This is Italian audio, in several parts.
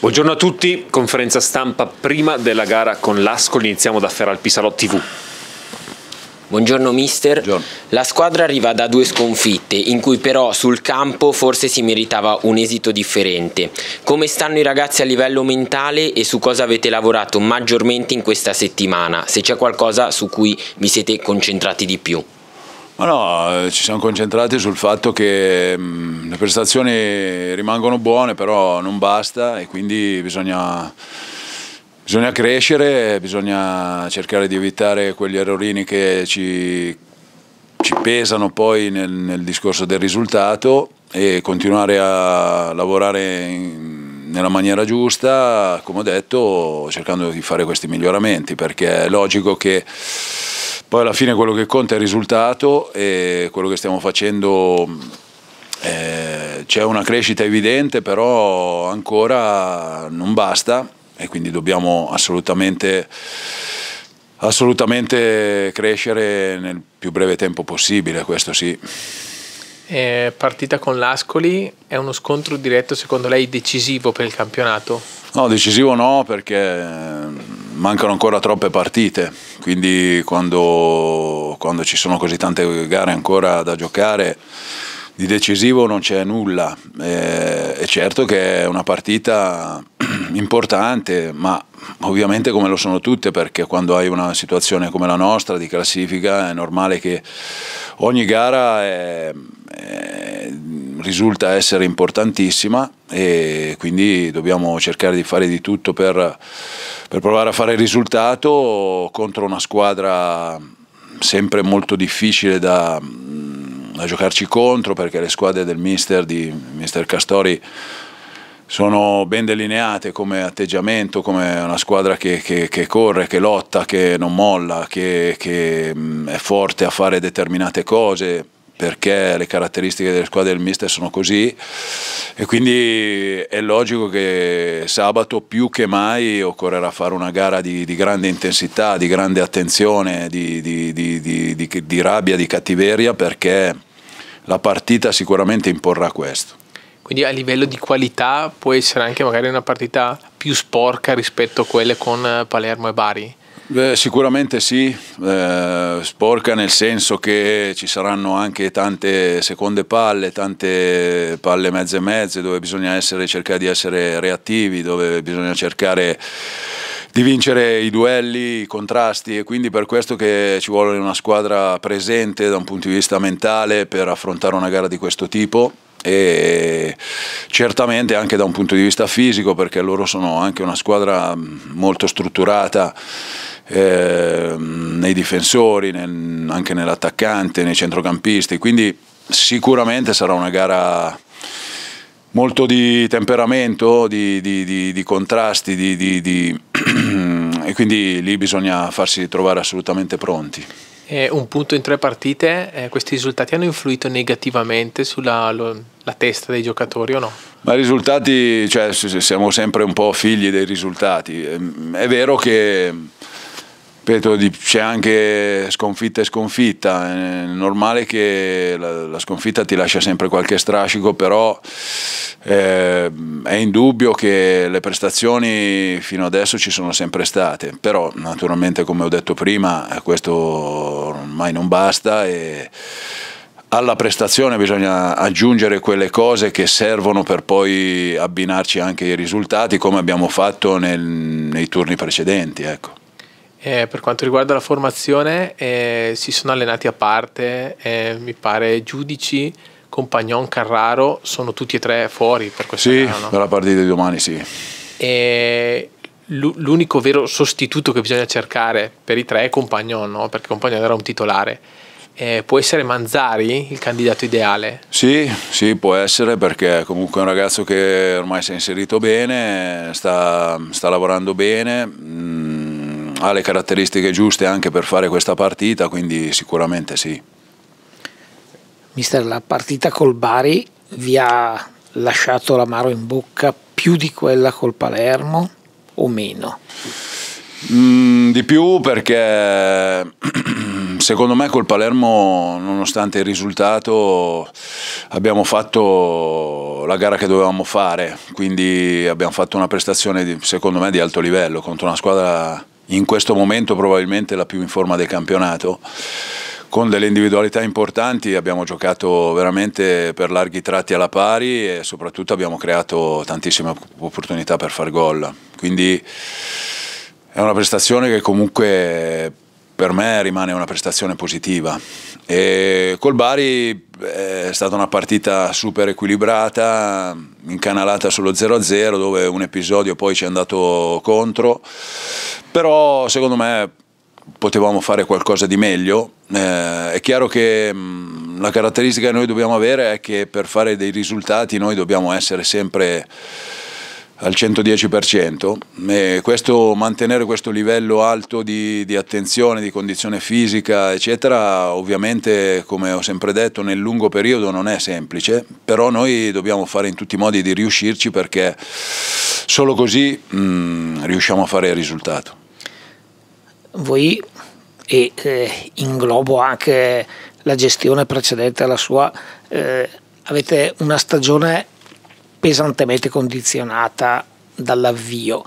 Buongiorno a tutti, conferenza stampa prima della gara con l'Ascoli, iniziamo da Feralpisalo TV. Buongiorno mister, Buongiorno. la squadra arriva da due sconfitte in cui però sul campo forse si meritava un esito differente. Come stanno i ragazzi a livello mentale e su cosa avete lavorato maggiormente in questa settimana? Se c'è qualcosa su cui vi siete concentrati di più? Ma no, eh, ci siamo concentrati sul fatto che mm, le prestazioni rimangono buone, però non basta e quindi bisogna, bisogna crescere, bisogna cercare di evitare quegli errorini che ci, ci pesano poi nel, nel, discorso del risultato e continuare a lavorare in, nella maniera giusta, come ho detto, cercando di fare questi miglioramenti, perché è logico che poi alla fine quello che conta è il risultato e quello che stiamo facendo mm, eh, c'è una crescita evidente, però ancora non basta e quindi dobbiamo assolutamente, assolutamente crescere nel più breve tempo possibile, questo sì. Eh, partita con l'Ascoli, è uno scontro diretto secondo lei decisivo per il campionato? No, decisivo no perché mancano ancora troppe partite, quindi quando, quando ci sono così tante gare ancora da giocare di decisivo non c'è nulla. Eh, è certo che è una partita importante, ma ovviamente come lo sono tutte, perché quando hai una situazione come la nostra di classifica è normale che ogni gara è, è risulta essere importantissima e quindi dobbiamo cercare di fare di tutto per, per provare a fare il risultato contro una squadra sempre molto difficile da, da giocarci contro perché le squadre del mister, di mister Castori sono ben delineate come atteggiamento, come una squadra che, che, che corre, che lotta, che non molla, che, che, mm, è forte a fare determinate cose perché le caratteristiche delle squadre del mister sono così e quindi è logico che sabato più che mai occorrerà fare una gara di, di grande intensità, di grande attenzione, di, di, di rabbia, di cattiveria perché la partita sicuramente imporrà questo. Quindi a livello di qualità può essere anche magari una partita più sporca rispetto a quelle con Palermo e Bari? Beh, sicuramente sì, eh, sporca nel senso che ci saranno anche tante seconde palle, tante palle mezze e mezze dove bisogna essere, cercare di essere reattivi, dove bisogna cercare di vincere i duelli, i contrasti e quindi per questo che ci vuole una squadra presente da un punto di vista mentale per affrontare una gara di questo tipo e certamente anche da un punto di vista fisico perché loro sono anche una squadra molto strutturata eh, nei difensori, nel, anche nell'attaccante, nei centrocampisti, quindi sicuramente sarà una gara molto di temperamento, di, di, di, di contrasti, e quindi lì bisogna farsi trovare assolutamente pronti. Eh, un punto in tre partite, eh, questi risultati hanno influito negativamente sulla lo, testa dei giocatori o no? Ma i risultati, cioè, siamo sempre un po' figli dei risultati. Ehm, è vero che Ripeto, c'è anche sconfitta e sconfitta, è eh, normale che la, la sconfitta ti lascia sempre qualche strascico, però eh, è indubbio che le prestazioni fino adesso ci sono sempre state, però naturalmente come ho detto prima questo ormai non basta e alla prestazione bisogna aggiungere quelle cose che servono per poi abbinarci anche i risultati come abbiamo fatto nel, nei turni precedenti. Ecco. Eh, per quanto riguarda la formazione, eh, si sono allenati a parte, eh, mi pare giudici, Compagnon, Carraro, sono tutti e tre fuori per questa sì, gara. Sì, no? dalla partita di domani sì. E l'unico vero sostituto che bisogna cercare per i tre è Compagnon, no? perché Compagnon era un titolare. Eh, può essere Manzari il candidato ideale? Sì, sì, può essere perché comunque è un ragazzo che ormai si è inserito bene, sta, sta lavorando bene. Mh, mm, ha le caratteristiche giuste anche per fare questa partita, quindi sicuramente sì. Mister, la partita col Bari vi ha lasciato l'amaro in bocca più di quella col Palermo o meno? Mm, di più perché secondo me col Palermo, nonostante il risultato, abbiamo fatto la gara che dovevamo fare, quindi abbiamo fatto una prestazione secondo me di alto livello contro una squadra in questo momento probabilmente la più in forma del campionato con delle individualità importanti, abbiamo giocato veramente per larghi tratti alla pari e soprattutto abbiamo creato tantissime opportunità per far gol. Quindi è una prestazione che comunque per me rimane una prestazione positiva. E col Bari eh, è stata una partita super equilibrata, incanalata sullo 0-0 dove un episodio poi ci è andato contro, però secondo me potevamo fare qualcosa di meglio. Eh, è chiaro che mh, mm, la caratteristica che noi dobbiamo avere è che per fare dei risultati noi dobbiamo essere sempre al 110%. E questo, mantenere questo livello alto di, di, attenzione, di condizione fisica, eccetera, ovviamente, come ho sempre detto, nel lungo periodo non è semplice, però noi dobbiamo fare in tutti i modi di riuscirci perché solo così mh, mm, riusciamo a fare il risultato. Voi e eh, inglobo anche la gestione precedente alla sua, eh, avete una stagione pesantemente condizionata dall'avvio.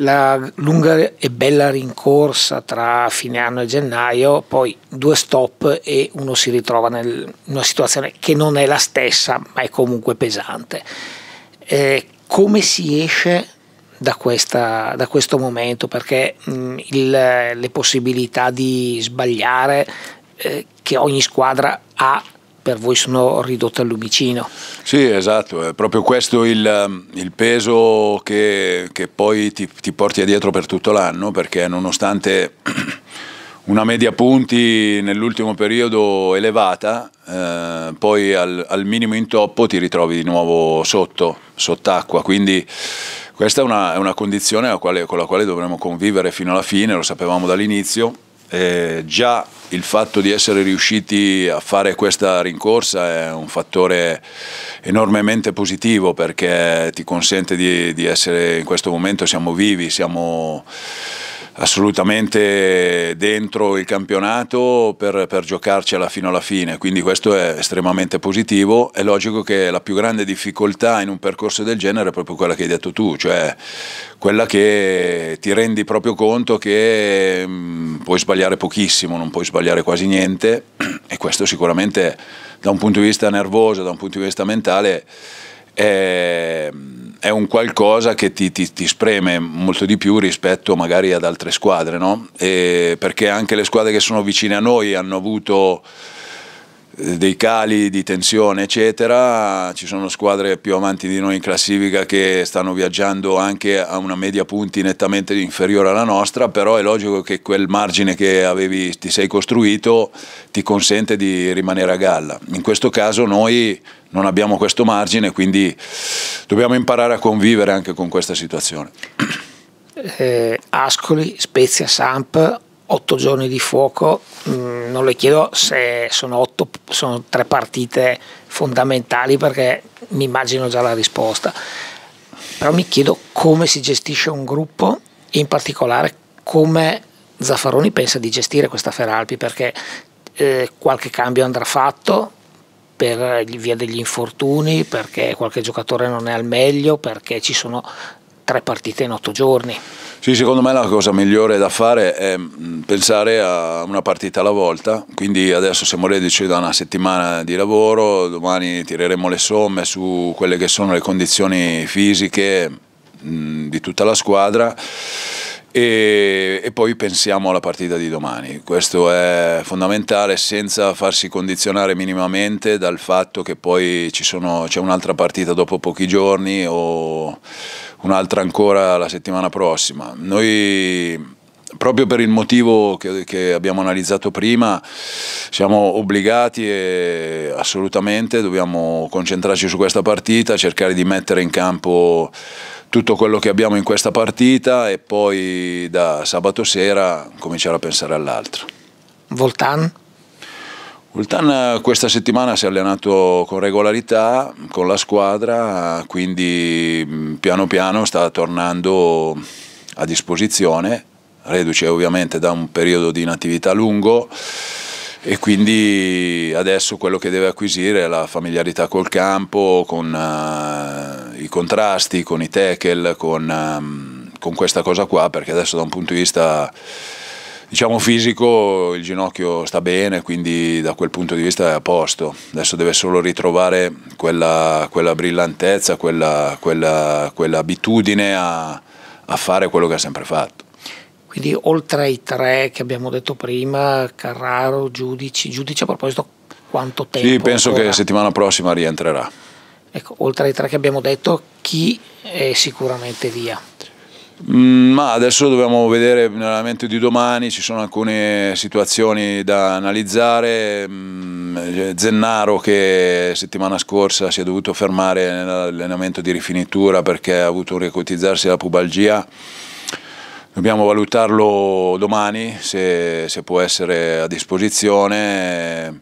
La lunga e bella rincorsa tra fine anno e gennaio, poi due stop e uno si ritrova in una situazione che non è la stessa, ma è comunque pesante. Eh, come si esce da, questa, da, questo momento? Perché mh, mm, il, le possibilità di sbagliare eh, che ogni squadra ha per voi sono ridotte al lumicino. Sì, esatto, è proprio questo il, ehm, il peso che, che poi ti, ti, porti dietro per tutto l'anno, perché nonostante una media punti nell'ultimo periodo elevata, eh, poi al, al minimo intoppo ti ritrovi di nuovo sotto, sott'acqua, quindi questa è una, è una condizione con la quale dovremo convivere fino alla fine, lo sapevamo dall'inizio eh, già il fatto di essere riusciti a fare questa rincorsa è un fattore enormemente positivo perché ti consente di, di essere in questo momento siamo vivi, siamo assolutamente dentro il campionato per, per, giocarcela fino alla fine, quindi questo è estremamente positivo. È logico che la più grande difficoltà in un percorso del genere è proprio quella che hai detto tu, cioè quella che ti rendi proprio conto che mh, mm, puoi sbagliare pochissimo, non puoi sbagliare quasi niente e questo sicuramente da un punto di vista nervoso, da un punto di vista mentale è è un qualcosa che ti, ti, ti, spreme molto di più rispetto magari ad altre squadre, no? perché anche le squadre che sono vicine a noi hanno avuto dei cali di tensione eccetera, ci sono squadre più avanti di noi in classifica che stanno viaggiando anche a una media punti nettamente inferiore alla nostra, però è logico che quel margine che avevi, ti sei costruito ti consente di rimanere a galla. In questo caso noi non abbiamo questo margine, quindi dobbiamo imparare a convivere anche con questa situazione. Eh, Ascoli, Spezia, Samp, otto giorni di fuoco, mm, non le chiedo se sono, otto, sono tre partite fondamentali perché mi immagino già la risposta, però mi chiedo come si gestisce un gruppo e in particolare come Zaffaroni pensa di gestire questa Feralpi perché eh, qualche cambio andrà fatto per via degli infortuni, perché qualche giocatore non è al meglio, perché ci sono tre partite in otto giorni. Sì, secondo me la cosa migliore da fare è mm, pensare a una partita alla volta, quindi adesso siamo reduci da una settimana di lavoro, domani tireremo le somme su quelle che sono le condizioni fisiche mm, di tutta la squadra e, e, poi pensiamo alla partita di domani. Questo è fondamentale senza farsi condizionare minimamente dal fatto che poi c'è un'altra partita dopo pochi giorni o un'altra ancora la settimana prossima. Noi proprio per il motivo che, che, abbiamo analizzato prima, siamo obbligati e assolutamente dobbiamo concentrarci su questa partita, cercare di mettere in campo tutto quello che abbiamo in questa partita e poi da sabato sera cominciare a pensare all'altro. Voltan? Ultan questa settimana si è allenato con regolarità con la squadra, quindi mm, piano piano sta tornando a disposizione, reduce ovviamente da un periodo di inattività lungo e quindi adesso quello che deve acquisire è la familiarità col campo, con uh, i contrasti, con i tackle, con, um, con questa cosa qua, perché adesso da un punto di vista diciamo fisico il ginocchio sta bene, quindi da quel punto di vista è a posto. Adesso deve solo ritrovare quella, quella brillantezza, quella, quella, quell'abitudine a, a fare quello che ha sempre fatto. Quindi oltre ai tre che abbiamo detto prima, Carraro, Giudici, Giudici a proposito quanto tempo? Sì, penso ancora? che settimana prossima rientrerà. Ecco, oltre ai tre che abbiamo detto, chi è sicuramente via? Mm, ma adesso dobbiamo vedere nell'allenamento di domani, ci sono alcune situazioni da analizzare. Mm, eh, Zennaro che settimana scorsa si è dovuto fermare nell'allenamento di rifinitura perché ha avuto un riacutizzarsi della pubalgia. Dobbiamo valutarlo domani se, se può essere a disposizione.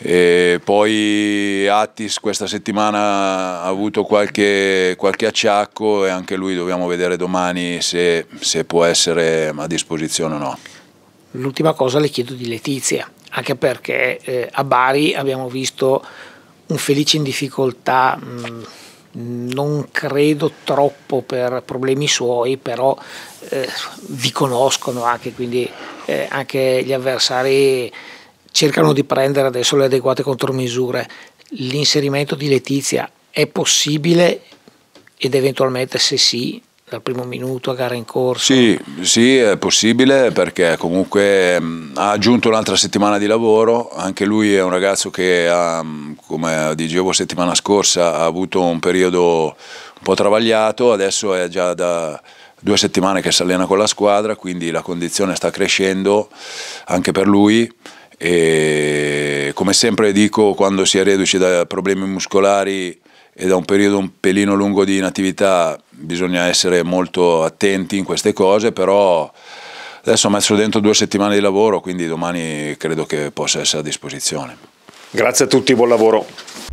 E poi Attis questa settimana ha avuto qualche, qualche, acciacco e anche lui dobbiamo vedere domani se, se può essere a disposizione o no. L'ultima cosa le chiedo di Letizia, anche perché eh, a Bari abbiamo visto un Felice in difficoltà, mh, mm, non credo troppo per problemi suoi, però eh, vi conoscono anche, quindi eh, anche gli avversari cercano di prendere adesso le adeguate contromisure. L'inserimento di Letizia è possibile ed eventualmente se sì dal primo minuto a gara in corso? Sì, sì è possibile perché comunque mm, ha aggiunto un'altra settimana di lavoro, anche lui è un ragazzo che ha, mm, come dicevo settimana scorsa ha avuto un periodo un po' travagliato, adesso è già da due settimane che si allena con la squadra, quindi la condizione sta crescendo anche per lui. E come sempre dico, quando si è reduci da problemi muscolari e da un periodo un pelino lungo di inattività bisogna essere molto attenti in queste cose, però adesso ho messo dentro due settimane di lavoro, quindi domani credo che possa essere a disposizione. Grazie a tutti, buon lavoro.